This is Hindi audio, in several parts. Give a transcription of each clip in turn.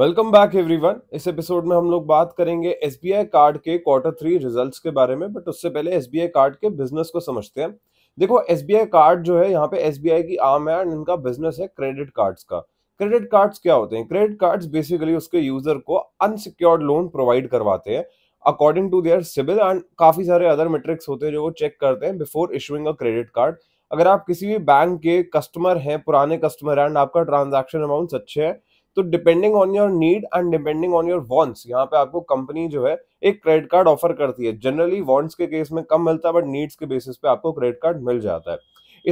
वेलकम बैक एवरीवन इस एपिसोड में हम लोग बात करेंगे एस कार्ड के क्वार्टर थ्री रिजल्ट्स के बारे में बट उससे पहले एस कार्ड के बिजनेस को समझते हैं देखो एस कार्ड जो है यहाँ पे एस की आम है एंड इनका बिजनेस है क्रेडिट कार्ड्स का क्रेडिट कार्ड्स क्या होते हैं क्रेडिट कार्ड्स बेसिकली उसके यूजर को अनसिक्योर्ड लोन प्रोवाइड करवाते हैं according to their CIBIL and काफी सारे अदर मेट्रिक्स होते हैं जो वो चेक करते हैं before issuing a credit card अगर आप किसी भी बैंक के कस्टमर हैं पुराने कस्टमर हैं एंड आपका ट्रांजैक्शन अमाउंट अच्छे हैं तो depending on your need and depending on your wants यहाँ पे आपको कंपनी जो है एक क्रेडिट कार्ड ऑफर करती है जनरली वॉन्ट्स के केस में कम मिलता है बट नीड्स के बेसिस पे आपको क्रेडिट कार्ड मिल जाता है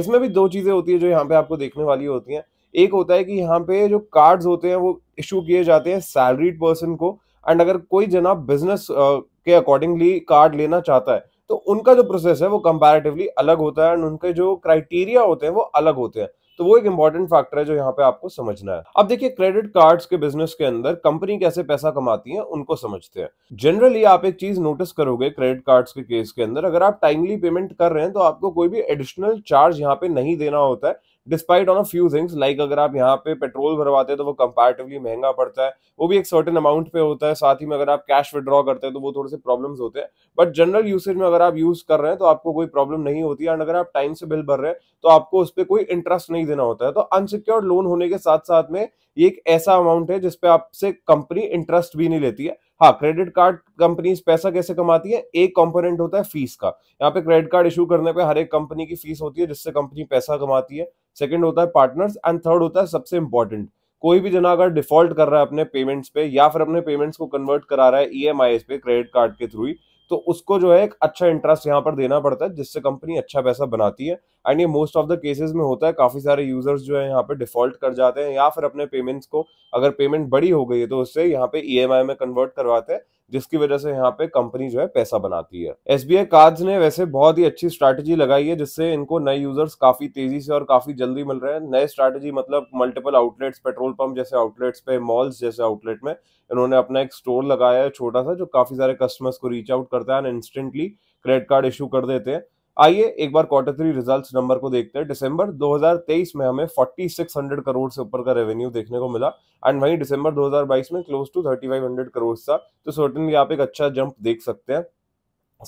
इसमें भी दो चीज़ें होती है जो यहाँ पे आपको देखने वाली होती है एक होता है कि यहाँ पे जो कार्ड्स होते हैं वो इशू किए जाते हैं सैलरीड पर्सन को एंड अगर कोई जनाब बिजनेस के अकॉर्डिंगली कार्ड लेना चाहता है तो उनका जो प्रोसेस है वो कंपैरेटिवली अलग होता है एंड उनके जो क्राइटेरिया होते हैं वो अलग होते हैं तो वो एक इंपॉर्टेंट फैक्टर है जो यहाँ पे आपको समझना है अब देखिए क्रेडिट कार्ड्स के बिजनेस के अंदर कंपनी कैसे पैसा कमाती है उनको समझते हैं जनरली आप एक चीज नोटिस करोगे क्रेडिट कार्ड्स के केस के अंदर अगर आप टाइमली पेमेंट कर रहे हैं तो आपको कोई भी एडिशनल चार्ज यहाँ पे नहीं देना होता है despite on a few things like अगर आप यहाँ पे पेट्रोल भरवाते हैं तो वो कंपेरेटिवली महंगा पड़ता है वो भी एक सर्टन अमाउंट पे होता है साथ ही में अगर आप कैश विड्रॉ करते हैं तो वो थोड़े से प्रॉब्लम होते हैं बट जनरल यूसेज में अगर आप यूज कर रहे हैं तो आपको कोई प्रॉब्लम नहीं होती एंड अगर आप टाइम से बिल भर रहे हैं तो आपको उस पर कोई इंटरेस्ट नहीं देना होता है तो अनसिक्योर्ड लोन होने के साथ साथ में ये एक ऐसा अमाउंट है जिसपे आपसे कंपनी इंटरेस्ट भी नहीं लेती है हाँ क्रेडिट कार्ड कंपनीज पैसा कैसे कमाती है एक कंपोनेंट होता है फीस का यहाँ पे क्रेडिट कार्ड इशू करने पे हर एक कंपनी की फीस होती है जिससे कंपनी पैसा कमाती है सेकेंड होता है पार्टनर्स एंड थर्ड होता है सबसे इंपॉर्टेंट कोई भी जना अगर डिफॉल्ट कर रहा है अपने पेमेंट्स पे या फिर अपने पेमेंट्स को कन्वर्ट करा रहा है ई e पे क्रेडिट कार्ड के थ्रू ही तो उसको जो है एक अच्छा इंटरेस्ट यहाँ पर देना पड़ता है जिससे कंपनी अच्छा पैसा बनाती है एंड ये मोस्ट ऑफ द केसेस में होता है काफ़ी सारे यूजर्स जो है यहाँ पे डिफॉल्ट कर जाते हैं या फिर अपने पेमेंट्स को अगर पेमेंट बड़ी हो गई है तो उससे यहाँ पे ई e में कन्वर्ट करवाते हैं जिसकी वजह से यहाँ पे कंपनी जो है पैसा बनाती है एस बी कार्ड्स ने वैसे बहुत ही अच्छी स्ट्रैटेजी लगाई है जिससे इनको नए यूजर्स काफी तेजी से और काफी जल्दी मिल रहे हैं नए स्ट्रैटेजी मतलब मल्टीपल आउटलेट्स पेट्रोल पंप जैसे आउटलेट्स पे मॉल्स जैसे आउटलेट में इन्होंने अपना एक स्टोर लगाया है छोटा सा जो काफी सारे कस्टमर्स को रीच आउट करता है and instantly credit card issue कर देते हैं आइए एक बार क्वार्टर थ्री रिजल्ट्स नंबर को देखते हैं दिसंबर 2023 में हमें 4600 करोड़ से ऊपर का रेवेन्यू देखने को मिला एंड वहीं दिसंबर 2022 में क्लोज टू 3500 करोड़ था तो सर्टनली आप एक अच्छा जंप देख सकते हैं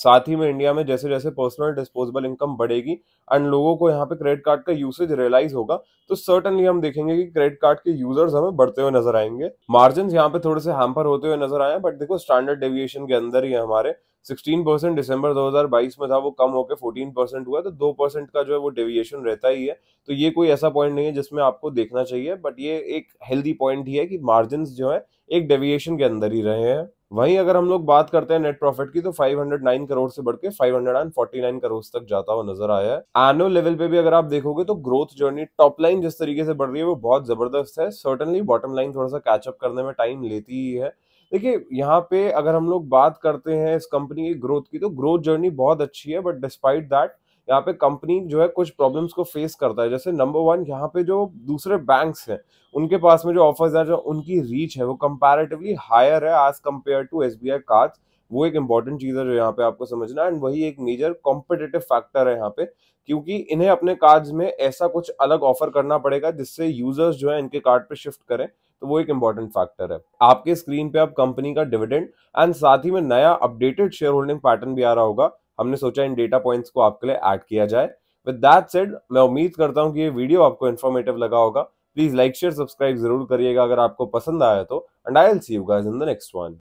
साथ ही में इंडिया में जैसे जैसे पर्सनल डिस्पोजेबल इनकम बढ़ेगी एंड लोगों को यहाँ पे क्रेडिट कार्ड का यूसेज रियलाइज होगा तो सर्टनली हम देखेंगे कि क्रेडिट कार्ड के यूजर्स हमें बढ़ते हुए नजर आएंगे मार्जिन यहाँ पे थोड़े से हैम्पर होते हुए नजर आए बट देखो स्टैंडर्ड डेविएशन के अंदर ही हमारे सिक्सटीन परसेंट दिसंबर 2022 में था वो कम होकर फोर्टीन परसेंट हुआ तो दो परसेंट का जो है वो डेविएशन रहता ही है तो ये कोई ऐसा पॉइंट नहीं है जिसमें आपको देखना चाहिए बट ये एक हेल्दी पॉइंट ही है कि मार्जिन जो है एक डेविएशन के अंदर ही रहे हैं वहीं अगर हम लोग बात करते हैं नेट प्रॉफिट की तो 509 करोड़ से बढ़ के फाइव करोड़ तक जाता हुआ नजर आया है एनुअल लेवल पे भी अगर आप देखोगे तो ग्रोथ जर्नी टॉप लाइन जिस तरीके से बढ़ रही है वो बहुत जबरदस्त है सर्टनली बॉटम लाइन थोड़ा सा कैचअप करने में टाइम लेती ही है देखिए यहाँ पे अगर हम लोग बात करते हैं इस कंपनी की ग्रोथ की तो ग्रोथ जर्नी बहुत अच्छी है बट डिस्पाइट दैट यहाँ पे कंपनी जो है कुछ प्रॉब्लम्स को फेस करता है जैसे नंबर वन यहाँ पे जो दूसरे बैंक्स हैं उनके पास में जो ऑफर्स हैं जो उनकी रीच है वो कंपैरेटिवली हायर है as compare to S B I वो एक इंपॉर्टेंट चीज़ है जो यहाँ पे आपको समझना है एंड वही एक मेजर कॉम्पिटेटिव फैक्टर है यहाँ पे क्योंकि इन्हें अपने कार्ड्स में ऐसा कुछ अलग ऑफर करना पड़ेगा जिससे यूजर्स जो है इनके कार्ड पे शिफ्ट करें तो वो एक इंपॉर्टेंट फैक्टर है आपके स्क्रीन पे आप कंपनी का डिविडेंड एंड साथ ही में नया अपडेटेड शेयर होल्डिंग पैटर्न भी आ रहा होगा हमने सोचा इन डेटा पॉइंट्स को आपके लिए ऐड किया जाए विद दैट सेड मैं उम्मीद करता हूँ कि ये वीडियो आपको इन्फॉर्मेटिव लगा होगा प्लीज लाइक शेयर सब्सक्राइब जरूर करिएगा अगर आपको पसंद आया तो and I'll see you guys in the next one